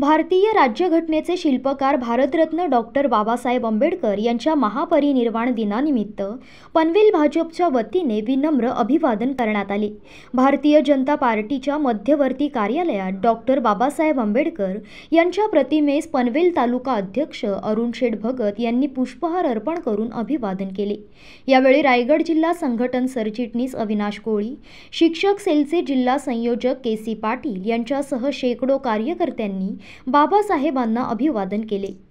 भारतीय राज्यघटनेचे शिल्पकार भारतरत्न डॉक्टर बाबासाहेब आंबेडकर यांच्या महापरिनिर्वाण दिनानिमित्त पनवेल भाजपच्या वतीने विनम्र अभिवादन करण्यात आले भारतीय जनता पार्टीच्या मध्यवर्ती कार्यालयात डॉक्टर बाबासाहेब आंबेडकर यांच्या प्रतिमेस पनवेल तालुका अध्यक्ष अरुण शेठ भगत यांनी पुष्पहार अर्पण करून अभिवादन केले यावेळी रायगड जिल्हा संघटन सरचिटणीस अविनाश कोळी शिक्षक सेलचे जिल्हा संयोजक के सी पाटील यांच्यासह शेकडो कार्यकर्त्यांनी बाबा साहेबान अभिवादन के लिए